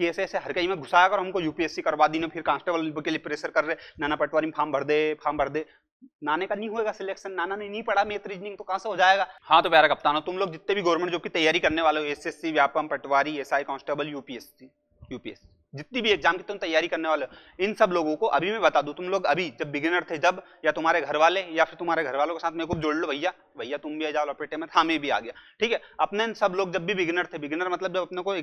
कि ऐसे ऐसे कहीं में घुसा कर हमको यूपीएससी करवा दी ना फिर कांस्टेबल के लिए प्रेशर कर रहे नाना पटवारी फॉर्म भर दे फॉर्म भर दे नाने का नहीं होएगा सिलेक्शन नाना ने नहीं पढ़ा मेथ रीजनिंग तो कहाँ से हो जाएगा हाँ तो प्यारा कप्तानों तुम लोग जितने भी गवर्नमेंट जॉब की तैयारी करने वाले हो SSC Vyapam patwari SI constable UPSC UPSC जितनी भी एग्जाम की तुम तैयारी करने वाले इन सब लोगों को अभी मैं बता दूं तुम लोग अभी जब बिगिनर थे जब या तुम्हारे घर वाले या फिर तुम्हारे घर वालों के साथ मेरे को जोड़ लो भैया भैया तुम भी आ जाओ लपेटे में हाँ मैं भी आ गया ठीक है अपने सब लोग जब भी बिगिनर थे बिगिनर मतलब जब अपने को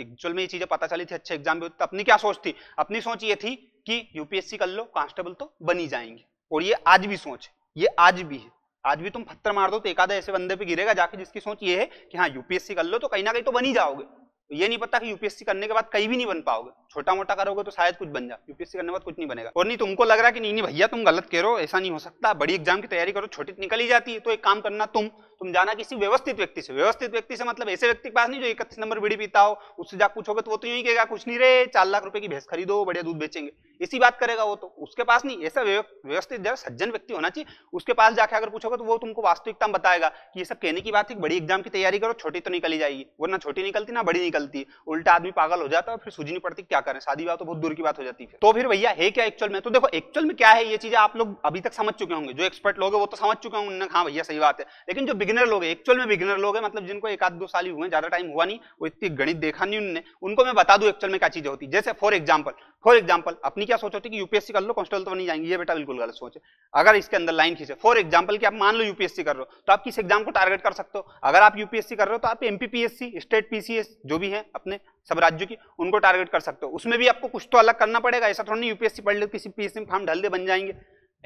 एक्चुअल में ये चीजें पता चली थी अच्छे एग्जाम भी होते तो अपनी क्या सोच थी अपनी सोच ये थी कि यूपीएससी कर लो कांस्टेबल तो बनी जाएंगे और ये आज भी सोच ये आज भी है आज भी तुम पत्थर मार दो तो एक आधा ऐसे बंदे पे गिरेगा जाके जिसकी सोच ये है कि हाँ यूपीएससी कर लो तो कहीं ना कहीं तो बनी जाओगे तो ये नहीं पता कि यूपीएससी करने के बाद कहीं भी नहीं बन पाओगे छोटा मोटा करोगे तो शायद कुछ बन जाओ यूपीएससी करने के बाद कुछ नहीं बनेगा और नहीं तुमको लग रहा है कि नहीं नहीं भैया तुम गलत कह रहे हो ऐसा नहीं हो सकता बड़ी एग्जाम की तैयारी करो छोटी निकल ही जाती है तो एक काम करना तुम तुम जाना किसी व्यवस्थित व्यक्ति से व्यवस्थित व्यक्ति से मतलब ऐसे व्यक्ति के पास नहीं जो इकतीस नंबर बीड़ी पीता हो उससे जा पूछोगे तो वो तो यही कहेगा कुछ नहीं रे चार लाख रुपए की भैंस खरीदो बढ़िया दूध बेचेंगे इसी बात करेगा वो तो उसके पास नहीं ऐसा व्यवस्थित जरा सज्जन व्यक्ति होना चाहिए उसके पास जाके अगर पूछोगे तो वो तुमको वास्तविकता बताएगा कि ये सब कहने की बात है बड़ी एग्जाम की तैयारी करो छोटी तो निकली जाएगी वो ना छोटी निकलती ना बड़ी निकलती उल्टा आदमी पागल हो जाता है फिर सूझनी पड़ती क्या करें शादी बात तो बहुत दूर की बात हो जाती है तो फिर भैया है क्या एक्चुअल में तो देखो एक्चुअल में क्या है ये चीजें आप लोग अभी तक समझ चुके होंगे जो एक्सपर्ट लोग हैं वो तो समझ चुके होंगे हाँ भैया सही बात है लेकिन जो बिगिनर लोग एक्चुअल में बिगिनर लोग हैं मतलब जिनको एक आध दो साल ही हुए ज्यादा टाइम हुआ नहीं वो इतनी गणित देखा नहीं उनने उनको मैं बता दूं एक्चुअल में क्या चीजें होती है जैसे फॉर एग्जाम्पल फॉर एग्जाम्पल अपनी क्या सोच होती है कि यूपीएससी कर लो कॉन्स्टेबल तो नहीं जाएंगे ये बेटा बिल्कुल गलत सोच है अगर इसके अंदर लाइन खींचे फॉर एग्जाम्पल की आप मान लो यूपीएससी कर रहे हो तो आप किस एग्जाम को टारगेट कर सकते हो अगर आप यूपीएससी कर रहे हो तो आप एमपीपीएससी स्टेट पीसीएस जो भी है अपने सब राज्यों की उनको टारगेट कर सकते हो उसमें भी आपको कुछ तो अलग करना पड़ेगा ऐसा थोड़ा नहीं यूपीएससी पढ़ लो किसी पीएससी में फॉर्म ढल दे बन जाएंगे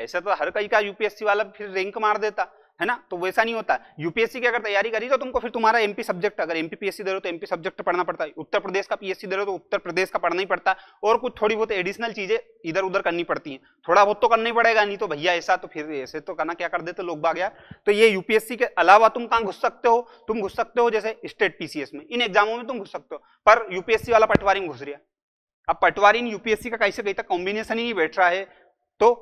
ऐसा तो हर कहीं का यूपीएससी वाला फिर रैंक मार देता है ना तो वैसा नहीं होता यूपीएससी की अगर तैयारी करी तो तुमको फिर तुम्हारा एमपी सब्जेक्ट अगर एमपी पीएससी दे रहे हो तो एमपी सब्जेक्ट तो पढ़ना पड़ता है उत्तर प्रदेश का पीएससी दे रहे हो तो उत्तर प्रदेश का पढ़ना ही पड़ता और कुछ थोड़ी बहुत एडिशनल चीजें इधर उधर करनी पड़ती हैं थोड़ा बहुत तो करना ही पड़ेगा नहीं तो भैया ऐसा तो फिर ऐसे तो करना क्या कर देते लोग बाग यार तो ये यूपीएससी के अलावा तुम कहाँ घुस सकते हो तुम घुस सकते हो जैसे स्टेट पीसीएस में इन एग्जामों में तुम घुस सकते हो पर यूपीएससी वाला पटवारी में घुस रहा अब पटवारी यूपीएससी का कैसे कहीं तक कॉम्बिनेशन ही नहीं बैठ रहा है तो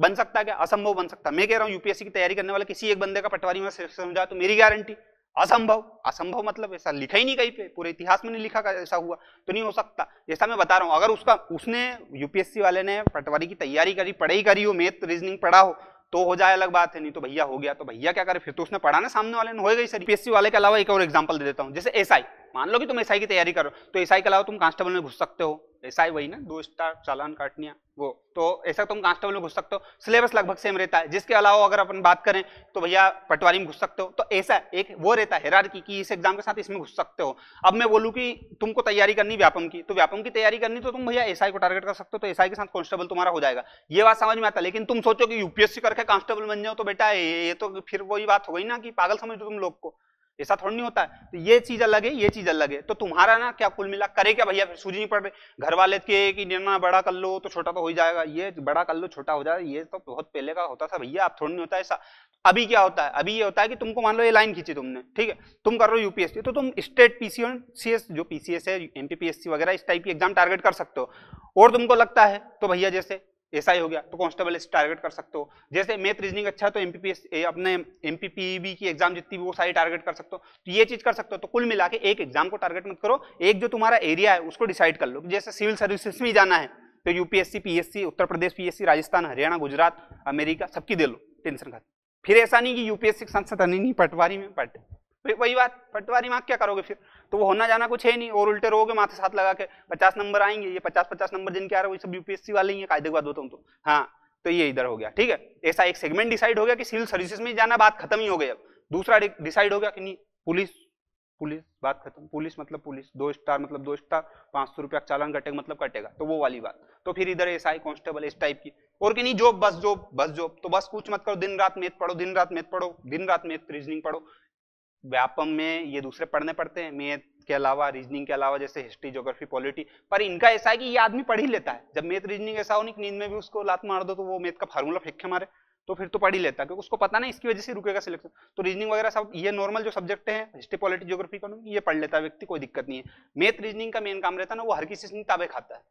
बन सकता है क्या असंभव बन सकता मैं कह रहा हूं यूपीएससी की तैयारी करने वाला किसी एक बंदे का पटवारी में समझा जाए तो मेरी गारंटी असंभव असंभव मतलब ऐसा लिखा ही नहीं कहीं पे पूरे इतिहास में नहीं लिखा ऐसा हुआ तो नहीं हो सकता जैसा मैं बता रहा हूँ अगर उसका उसने यूपीएससी वाले ने पटवारी की तैयारी करी पढ़ाई करी हो मैथ रीजनिंग पढ़ा हो तो हो जाए अलग बात है नहीं तो भैया हो गया तो भैया क्या करे फिर तो उसने पढ़ा ना सामने वाले ने हो गई सर यूपीएससी वाले के अलावा एक और एग्जाम्पल दे देता हूँ जैसे एस मान लो कि तुम एसआई की तैयारी करो तो एसआई के अलावा तुम कांस्टेबल में घुस सकते हो एसआई वही ना दो स्टार चालान काटनिया वो तो ऐसा तुम कांस्टेबल में घुस सकते हो सिलेबस लगभग सेम रहता है जिसके अलावा अगर अपन बात करें तो भैया पटवारी में घुस सकते हो तो ऐसा एक वो रहता है हेरारकी की इस एग्जाम के साथ इसमें घुस सकते हो अब मैं बोलूँ कि तुमको तैयारी करनी व्यापम की तो व्यापम की तैयारी करनी तो तुम भैया एसआई को टारगेट कर सकते हो तो एस के साथ कॉन्स्टेबल तुम्हारा हो जाएगा ये बात समझ में आता लेकिन तुम सोचो कि यूपीएससी करके कांस्टेबल बन जाओ तो बेटा ये तो फिर वही बात हो गई ना कि पागल दो तुम लोग को ऐसा थोड़ा नहीं होता है तो ये चीज अलग है ये चीज अलग है तो तुम्हारा ना क्या कुल मिला करे क्या भैया फिर सूझ नहीं पड़ रही घर वाले के कि ना बड़ा कर लो तो छोटा तो हो ही जाएगा ये बड़ा कर लो छोटा हो जाएगा ये तो बहुत पहले का होता था भैया आप थोड़ा नहीं होता ऐसा अभी क्या होता है अभी ये होता है कि तुमको मान लो ये लाइन खींची तुमने ठीक है तुम कर रहे हो यूपीएससी तो तुम स्टेट पीसीएस जो पीसीएस है एमपीपीएससी वगैरह इस टाइप की एग्जाम टारगेट कर सकते हो और तुमको लगता है तो भैया जैसे एसआई हो गया तो कॉन्स्टेबल इस टारगेट कर सकते हो जैसे मैथ रीजनिंग अच्छा तो एमपीपीएस अपने एमपीपीबी e की एग्जाम जितनी भी वो सारी टारगेट कर सकते हो तो ये चीज कर सकते हो तो कुल मिला के एक एग्जाम को टारगेट मत करो एक जो तुम्हारा एरिया है उसको डिसाइड कर लो जैसे सिविल सर्विसेज में जाना है तो UPSC PSC Uttar Pradesh PSC Rajasthan Haryana Gujarat America सबकी दे लो टेंशन खत्म फिर ऐसा नहीं कि यूपीएससी संसद नहीं पटवारी में पट वही बात पटवारी में क्या करोगे फिर तो वो होना जाना कुछ है नहीं और उल्टे रहोगे माथे साथ लगा के पचास नंबर आएंगे ये पचास पचास नंबर जिनके आ रहे हैं वो सब यूपीएससी वाले ही है कायदे के बाद होता तो हूँ तो हाँ तो ये इधर हो गया ठीक है ऐसा एक सेगमेंट डिसाइड हो गया कि सिविल सर्विसेज में जाना बात खत्म ही हो गई अब दूसरा डिसाइड हो गया कि नहीं पुलिस पुलिस बात खत्म पुलिस मतलब पुलिस दो स्टार मतलब दो स्टार पांच सौ रुपया चालान कटेगा मतलब कटेगा तो वो वाली बात तो फिर इधर एस आई कॉन्स्टेबल इस टाइप की और कि नहीं जॉब बस जॉब बस जॉब तो बस कुछ मत करो दिन रात मेथ पढ़ो दिन रात मेथ पढ़ो दिन रात मेथ रीजनिंग पढ़ो व्यापम में ये दूसरे पढ़ने पड़ते हैं मैथ के अलावा रीजनिंग के अलावा जैसे हिस्ट्री जोग्राफी पॉलिटी पर इनका ऐसा है कि ये आदमी पढ़ ही लेता है जब मैथ रीजनिंग ऐसा हो नहीं नींद में भी उसको लात मार दो तो वो मैथ का फार्मूला फेंक के मारे तो फिर तो पढ़ ही लेता है क्योंकि उसको पता नहीं इसकी वजह से रुकेगा सिलेक्शन तो रीजनिंग वगैरह सब ये नॉर्मल जो सब्जेक्ट है हिस्ट्री पॉलिटी जोग्राफी का ये पढ़ लेता है व्यक्ति कोई दिक्कत नहीं है मैथ रीजनिंग का मेन काम रहता है ना वो हर किसी से ताबे खाता है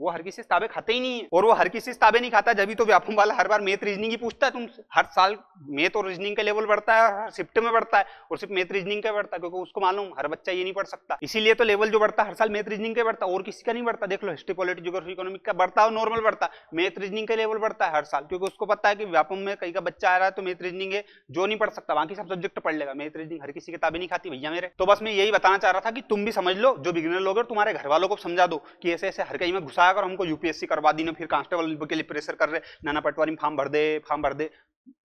वो हर किसी ताबे खाते ही नहीं है और वो हर किसी ताबे नहीं खाता जब तो व्यापम वाला हर बार मैथ रीजनिंग ही पूछता है तुमसे हर साल मैथ और रीजनिंग का लेवल बढ़ता है हर शिफ्ट में बढ़ता है और सिर्फ मैथ रीजनिंग का बढ़ता है क्योंकि उसको मालूम हर बच्चा ये नहीं पढ़ सकता इसीलिए तो लेवल जो बढ़ता है हर साल मैथ रीजनिंग का बढ़ता है और किसी का नहीं बढ़ता देख लो हिस्ट्री पॉलिटी जोग्राफी इकोनॉमिक का बढ़ता है नॉर्मल बढ़ता है मैथ रीजनिंग का लेवल बढ़ता है हर साल क्योंकि उसको पता है कि व्यापम में कहीं का बच्चा आ रहा है तो मैथ रीजनिंग है जो नहीं पढ़ सकता बाकी सब सब्जेक्ट पढ़ लेगा मैथ रीजनिंग हर किसी किताबें नहीं खाती भैया मेरे तो बस मैं यही बताना चाह रहा था कि तुम भी समझ लो जो बिगिनर लोग तुम्हारे घर वालों को समझा दो कि ऐसे ऐसे हर कहीं में घुसा कर हमको यूपीएससी करवा दी ना फिर कांस्टेबल के लिए प्रेशर कर रहे नाना पटवारी फॉर्म भर दे फॉर्म भर दे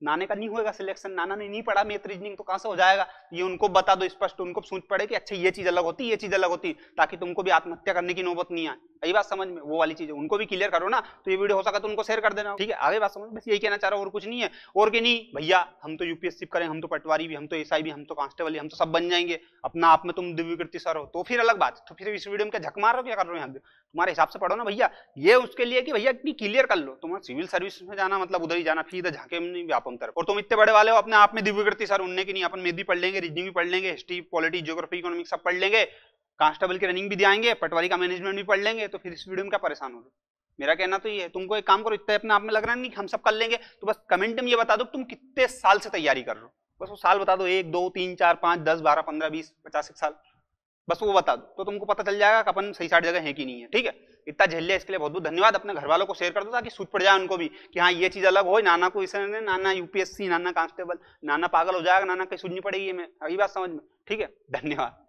नाने का नहीं होएगा सिलेक्शन नाना ने नहीं पढ़ा मेथ रीजनिंग तो कहां से हो जाएगा ये उनको बता दो स्पष्ट उनको सोच पड़े कि अच्छा ये चीज अलग होती ये चीज अलग होती ताकि तुमको भी आत्महत्या करने की नौबत नहीं आए यही बात समझ में वो वाली चीज उनको भी क्लियर करो ना तो ये वीडियो हो सका तो उनको शेयर कर देना ठीक है आगे बात समझ बस यही कहना चाह रहा हूँ और कुछ नहीं है और कि नहीं भैया हम तो यूपीएससी करें हम तो पटवारी भी हम तो एसआई भी हम तो कांस्टेबल हम तो सब बन जाएंगे अपना आप में तुम दिव्यकृति सर हो तो फिर अलग बात तो फिर इस वीडियो में क्या झकमार हो क्या कर रहे हो यहाँ तुम्हारे हिसाब से पढ़ो ना भैया ये उसके लिए कि भैया क्लियर कर लो तुम्हारा सिविल सर्विस में जाना मतलब उधर ही जाना फिर इधर झाके व्यापम कर और तुम इतने बड़े वाले हो अपने आप में दिव्यकृति सर उनने की नहीं अपन मेदी पढ़ लेंगे रीजनिंग भी पढ़ लेंगे हिस्ट्री पॉलिटी ज्योग्राफी इकोनॉमिक सब पढ़ लेंगे कांस्टेबल की रनिंग भी दियाएंगे पटवारी का मैनेजमेंट भी पढ़ लेंगे तो फिर इस वीडियो में क्या परेशान हो मेरा कहना तो ये है तुमको एक काम करो इतने अपने आप में लग रहा है नहीं हम सब कर लेंगे तो बस कमेंट में ये बता दो तुम कितने साल से तैयारी कर रहे हो बस वो साल बता दो एक दो तीन चार पाँच दस बारह पंद्रह बीस पचास एक साल बस वो बता दो तो तुमको पता चल जाएगा कि अपन सही साठ जगह है कि नहीं है ठीक है इतना झेल लिया इसके लिए बहुत बहुत धन्यवाद अपने घर वालों को शेयर कर दो ताकि सूझ पड़ जाए उनको भी कि हाँ ये चीज़ अलग हो नाना को इस नाना यूपीएससी नाना कांस्टेबल नाना पागल हो जाएगा नाना कहीं सूझनी पड़ेगी मैं अभी बात समझ में ठीक है धन्यवाद